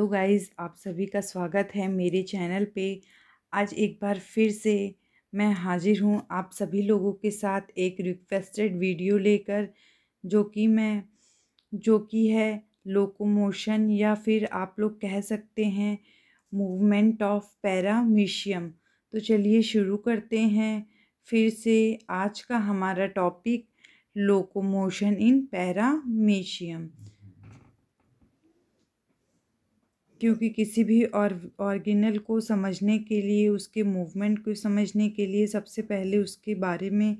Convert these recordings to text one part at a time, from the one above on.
hello guys आप सभी का स्वागत है मेरे चैनल पे आज एक बार फिर से मैं हाजिर हूँ आप सभी लोगों के साथ एक रिक्वेस्टेड वीडियो लेकर जो कि मैं जो कि है लोकोमोशन या फिर आप लोग कह सकते हैं मूवमेंट ऑफ पैरामीशियम तो चलिए शुरू करते हैं फिर से आज का हमारा टॉपिक लोकोमोशन इन पैरामीशियम क्योंकि किसी भी और ऑर्गेनल को समझने के लिए उसके मूवमेंट को समझने के लिए सबसे पहले उसके बारे में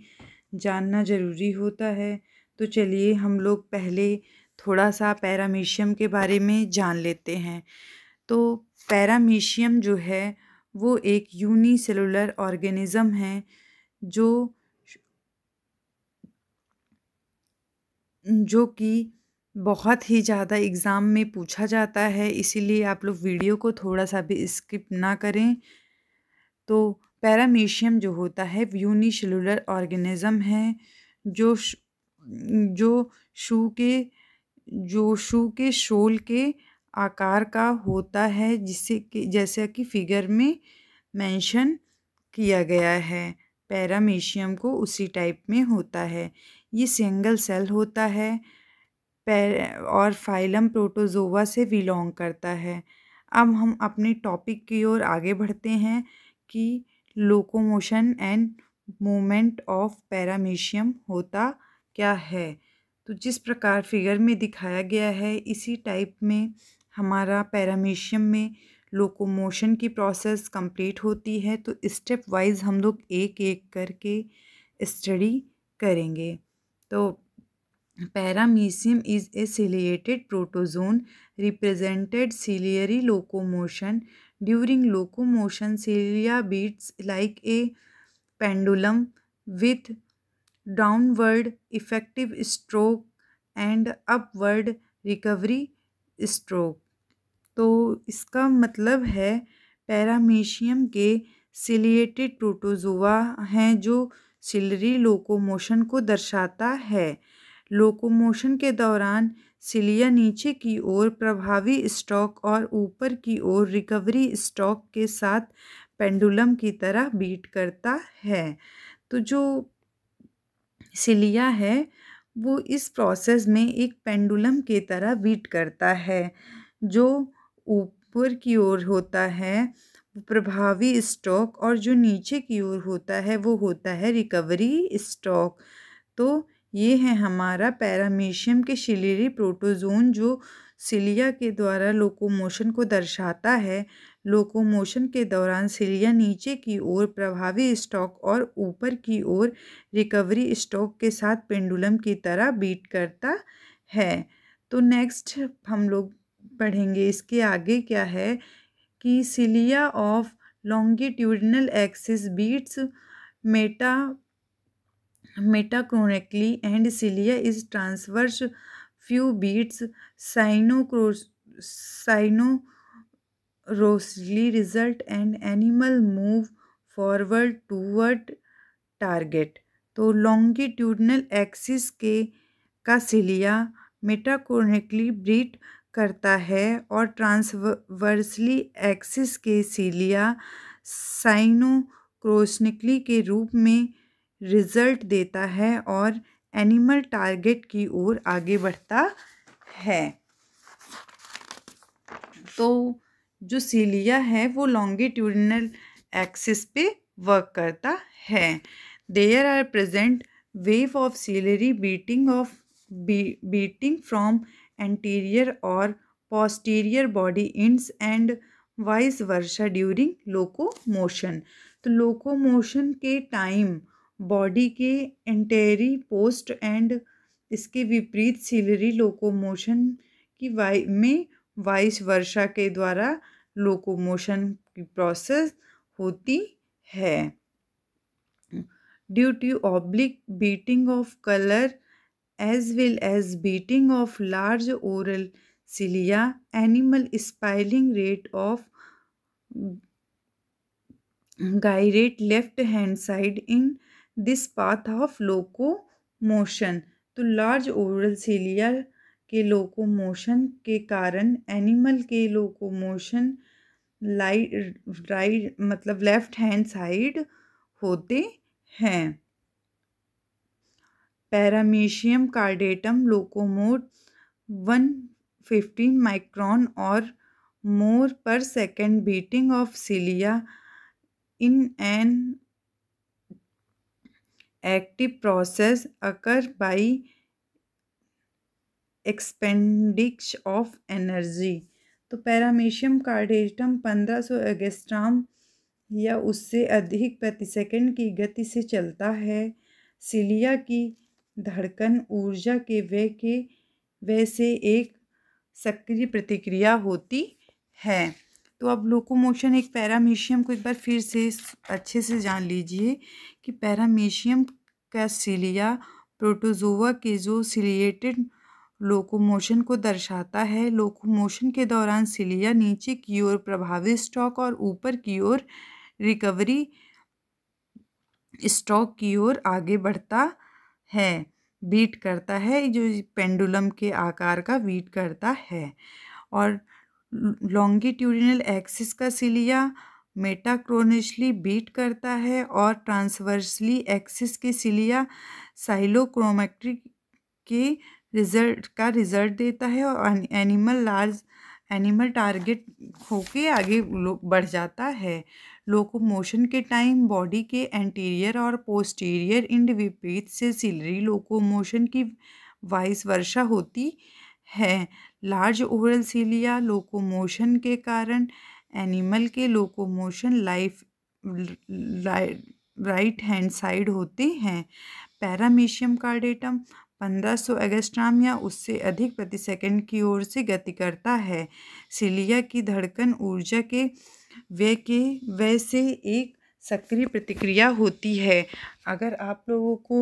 जानना ज़रूरी होता है तो चलिए हम लोग पहले थोड़ा सा पैरामीशियम के बारे में जान लेते हैं तो पैरामीशियम जो है वो एक सेलुलर ऑर्गेनिज़म है जो जो कि बहुत ही ज़्यादा एग्ज़ाम में पूछा जाता है इसीलिए आप लोग वीडियो को थोड़ा सा भी स्किप ना करें तो पैरामीशियम जो होता है यूनिशलुलर ऑर्गेनिज़म है जो जो शू के जो शू के शोल के आकार का होता है जिसे कि जैसे कि फिगर में मेंशन किया गया है पैरामीशियम को उसी टाइप में होता है ये सिंगल सेल होता है और फाइलम प्रोटोजोवा से बिलोंग करता है अब हम अपने टॉपिक की ओर आगे बढ़ते हैं कि locomotion and movement of paramecium होता क्या है तो जिस प्रकार फिगर में दिखाया गया है इसी टाइप में हमारा पैरामीशियम में लोकोमोशन की प्रोसेस कंप्लीट होती है तो स्टेप वाइज हम लोग एक एक करके स्टडी करेंगे तो paramecium is a ciliated protozoan represented ciliary locomotion during locomotion cilia beats like a pendulum with downward effective stroke and upward recovery stroke तो इसका मतलब है पैरामीशियम के सिलिएटेड प्रोटोजोआ हैं जो सिलरी लोकोमोशन को दर्शाता है लोकोमोशन के दौरान सिलिया नीचे की ओर प्रभावी स्ट्रोक और ऊपर की ओर रिकवरी स्ट्रोक के साथ पेंडुलम की तरह बीट करता है तो जो सिलिया है वो इस प्रोसेस में एक पेंडुलम के तरह बीट करता है जो ऊपर की ओर होता है प्रभावी स्ट्रोक और जो नीचे की ओर होता है वो होता है रिकवरी स्ट्रोक तो ये है हमारा पैरामीशियम के शिलेरी प्रोटोजोन जो सिलिया के द्वारा लोकोमोशन को दर्शाता है लोकोमोशन के दौरान सिलिया नीचे की ओर प्रभावी स्टॉक और ऊपर की ओर रिकवरी स्टॉक के साथ पेंडुलम की तरह बीट करता है तो नेक्स्ट हम लोग पढ़ेंगे इसके आगे क्या है कि cilia of longitudinal axis beats meta metachronically and cilia is transverse few beats synchronous synchronously result and animal move forward toward target तो लॉन्गिट्यूडनल एक्सिस के का सिलिया मेटाक्रोनिकली ब्रीट करता है और ट्रांसवर्सली एक्सिस के सिलिया साइनोक्रोसनिकली के रूप में रिज़ल्ट देता है और एनिमल टारगेट की ओर आगे बढ़ता है तो जो सीलिया है वो लॉन्गिट्यूडनल एक्सिस पे वर्क करता है there are present wave of ciliary beating of beating from anterior और body ends and vice versa during locomotion तो मोशन के टाइम बॉडी के एंटेरी पोस्ट एंड इसके विपरीत सीलरी लोकोमोशन की वाई में वाइस वर्षा के द्वारा लोकोमोशन की प्रोसेस होती है due to oblique beating of colour as well as beating of large oral cilia animal spiralling rate of gyrate left hand side in this path of locomotion तो large oral cilia के locomotion के कारण animal के locomotion light right मतलब left hand side होते हैं paramecium caudatum locomote one fifteen micron और more per second beating of cilia in an active process occur by expenditure of energy तो paramecium caudatum पंद्रह सौ एगेस्ट्राम या उससे अधिक प्रति सेकंड की गति से चलता है सिलिया की धड़कन ऊर्जा के वे के वैसे एक सक्रिय प्रतिक्रिया होती है तो अब लोकोमोशन एक पैरामीशियम को एक बार फिर से अच्छे से जान लीजिए कि पैरामीशियम का सिलिया प्रोटोजोवा के जो सिलिएटेड लोकोमोशन को दर्शाता है लोकोमोशन के दौरान सिलिया नीचे की ओर प्रभावी स्टॉक और ऊपर की ओर रिकवरी स्टॉक की ओर आगे बढ़ता है बीट करता है जो पेंडुलम के आकार का बीट करता है और लॉन्गिट्यूडिनल एक्सिस का सिलिया मेटाक्रोनिशली बीट करता है और ट्रांसवर्सली एक्सिस के सिलिया साइलोक्रोमेट्रिक के रिजल्ट का रिजल्ट देता है और एनिमल लार्ज एनिमल टारगेट होके आगे बढ़ जाता है लोकोमोशन के टाइम बॉडी के एंटीरियर और पोस्टीरियर इंड विपरीत से सिलरी लोकोमोशन की वाइस वर्षा होती है लार्ज सीलिया लोकोमोशन के कारण एनिमल के locomotion life right hand side होते हैं पैरामीशियम कार्डेटम 1500 एगेस्ट्राम या उससे अधिक प्रति सेकंड की ओर से गति करता है सीलिया की धड़कन ऊर्जा के व्यय के वैसे एक सक्रिय प्रतिक्रिया होती है अगर आप लोगों को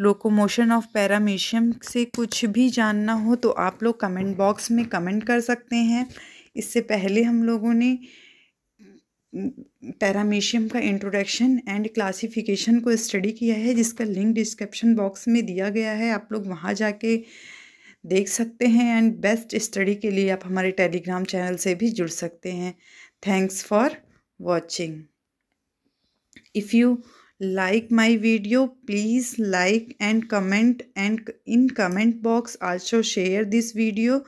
लोकोमोशन ऑफ पैरामीशियम से कुछ भी जानना हो तो आप लोग कमेंट बॉक्स में कमेंट कर सकते हैं इससे पहले हम लोगों ने पैरामीशियम का इंट्रोडक्शन एंड क्लासिफिकेशन को स्टडी किया है जिसका लिंक डिस्क्रिप्शन बॉक्स में दिया गया है आप लोग वहाँ जाके देख सकते हैं एंड बेस्ट स्टडी के लिए आप हमारे टेलीग्राम चैनल से भी जुड़ सकते हैं thanks for watching if you like my video please like and comment and in comment box also share this video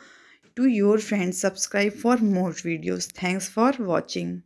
to your friends subscribe for more videos thanks for watching